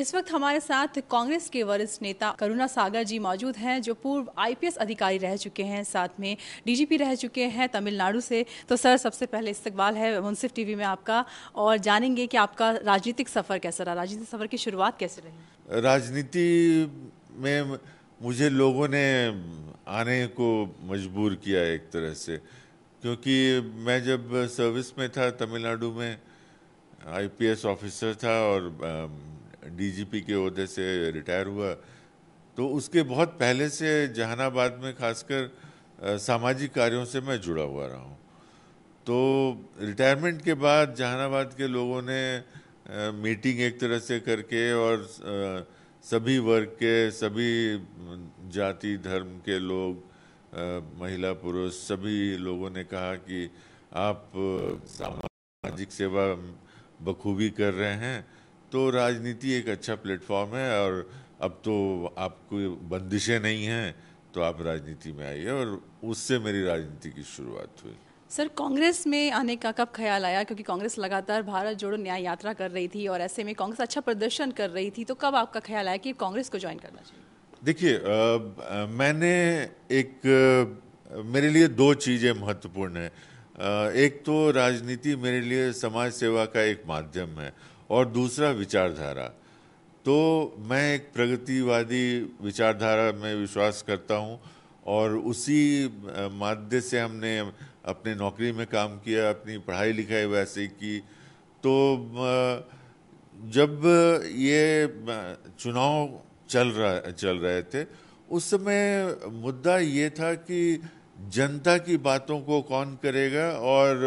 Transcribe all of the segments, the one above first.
इस वक्त हमारे साथ कांग्रेस के वरिष्ठ नेता करुणा सागर जी मौजूद हैं जो पूर्व आईपीएस अधिकारी रह चुके हैं साथ में डीजीपी रह चुके हैं तमिलनाडु से तो सर सबसे पहले इस्तकबाल है मुंसिफ टीवी में आपका और जानेंगे कि आपका राजनीतिक सफ़र कैसा रहा राजनीतिक सफ़र की शुरुआत कैसे रही राजनीति में मुझे लोगों ने आने को मजबूर किया एक तरह से क्योंकि मैं जब सर्विस में था तमिलनाडु में आईपीएस ऑफिसर था और डीजीपी के अहदे से रिटायर हुआ तो उसके बहुत पहले से जहानाबाद में खासकर सामाजिक कार्यों से मैं जुड़ा हुआ रहा हूँ तो रिटायरमेंट के बाद जहानाबाद के लोगों ने मीटिंग एक तरह से करके और सभी वर्ग के सभी जाति धर्म के लोग महिला पुरुष सभी लोगों ने कहा कि आप सामाजिक सेवा बखूबी कर रहे हैं तो राजनीति एक अच्छा प्लेटफॉर्म है और अब तो आपको बंदिशें नहीं हैं तो आप राजनीति में आइए और उससे मेरी राजनीति की शुरुआत हुई सर कांग्रेस में आने का कब ख्याल आया क्योंकि कांग्रेस लगातार भारत जोड़ो न्याय यात्रा कर रही थी और ऐसे में कांग्रेस अच्छा प्रदर्शन कर रही थी तो कब आपका ख्याल आया कि कांग्रेस को ज्वाइन करना चाहिए देखिए मैंने एक आ, मेरे लिए दो चीज़ें महत्वपूर्ण हैं एक तो राजनीति मेरे लिए समाज सेवा का एक माध्यम है और दूसरा विचारधारा तो मैं एक प्रगतिवादी विचारधारा में विश्वास करता हूँ और उसी माध्य से हमने अपने नौकरी में काम किया अपनी पढ़ाई लिखाई वैसे की तो जब ये चुनाव चल रहा चल रहे थे उस समय मुद्दा ये था कि जनता की बातों को कौन करेगा और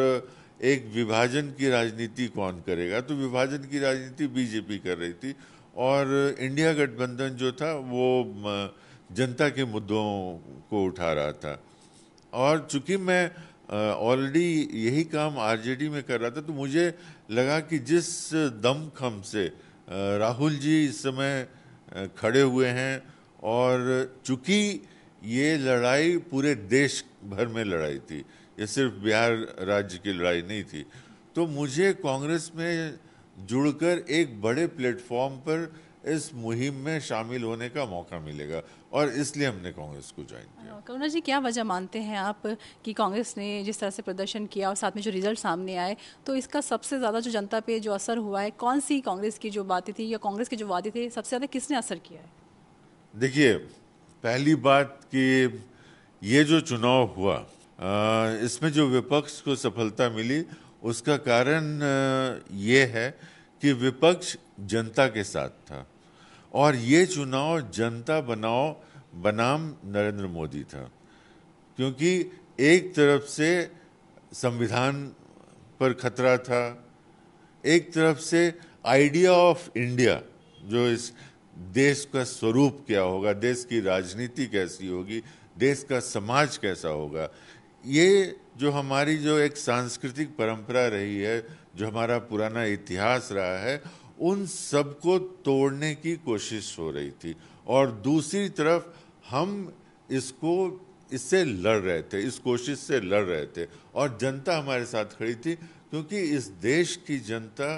एक विभाजन की राजनीति कौन करेगा तो विभाजन की राजनीति बीजेपी कर रही थी और इंडिया गठबंधन जो था वो जनता के मुद्दों को उठा रहा था और चूंकि मैं ऑलरेडी यही काम आरजेडी में कर रहा था तो मुझे लगा कि जिस दमखम से राहुल जी इस समय खड़े हुए हैं और चूंकि ये लड़ाई पूरे देश भर में लड़ाई थी ये सिर्फ बिहार राज्य की लड़ाई नहीं थी तो मुझे कांग्रेस में जुड़कर एक बड़े प्लेटफॉर्म पर इस मुहिम में शामिल होने का मौका मिलेगा और इसलिए हमने कांग्रेस को ज्वाइन किया हाँ, करुणा जी क्या वजह मानते हैं आप कि कांग्रेस ने जिस तरह से प्रदर्शन किया और साथ में जो रिजल्ट सामने आए तो इसका सबसे ज़्यादा जो जनता पे जो असर हुआ है कौन सी कांग्रेस की जो बातें थी या कांग्रेस के जो वादे थे सबसे ज़्यादा किसने असर किया है देखिए पहली बात कि ये जो चुनाव हुआ इसमें जो विपक्ष को सफलता मिली उसका कारण ये है कि विपक्ष जनता के साथ था और ये चुनाव जनता बनाओ बनाम नरेंद्र मोदी था क्योंकि एक तरफ से संविधान पर खतरा था एक तरफ से आइडिया ऑफ इंडिया जो इस देश का स्वरूप क्या होगा देश की राजनीति कैसी होगी देश का समाज कैसा होगा ये जो हमारी जो एक सांस्कृतिक परंपरा रही है जो हमारा पुराना इतिहास रहा है उन सबको तोड़ने की कोशिश हो रही थी और दूसरी तरफ हम इसको इससे लड़ रहे थे इस कोशिश से लड़ रहे थे और जनता हमारे साथ खड़ी थी क्योंकि इस देश की जनता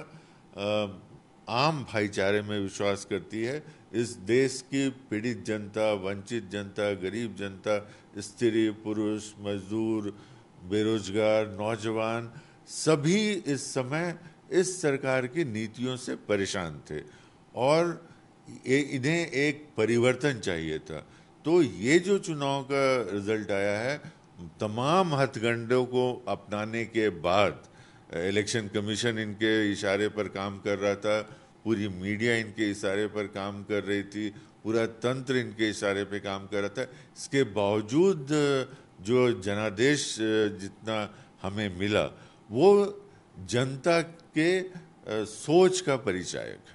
आम भाईचारे में विश्वास करती है इस देश की पीड़ित जनता वंचित जनता गरीब जनता स्त्री पुरुष मजदूर बेरोजगार नौजवान सभी इस समय इस सरकार की नीतियों से परेशान थे और इन्हें एक परिवर्तन चाहिए था तो ये जो चुनाव का रिजल्ट आया है तमाम हथगंडों को अपनाने के बाद इलेक्शन कमीशन इनके इशारे पर काम कर रहा था पूरी मीडिया इनके इशारे पर काम कर रही थी पूरा तंत्र इनके इशारे पर काम कर रहा था इसके बावजूद जो जनादेश जितना हमें मिला वो जनता के सोच का परिचायक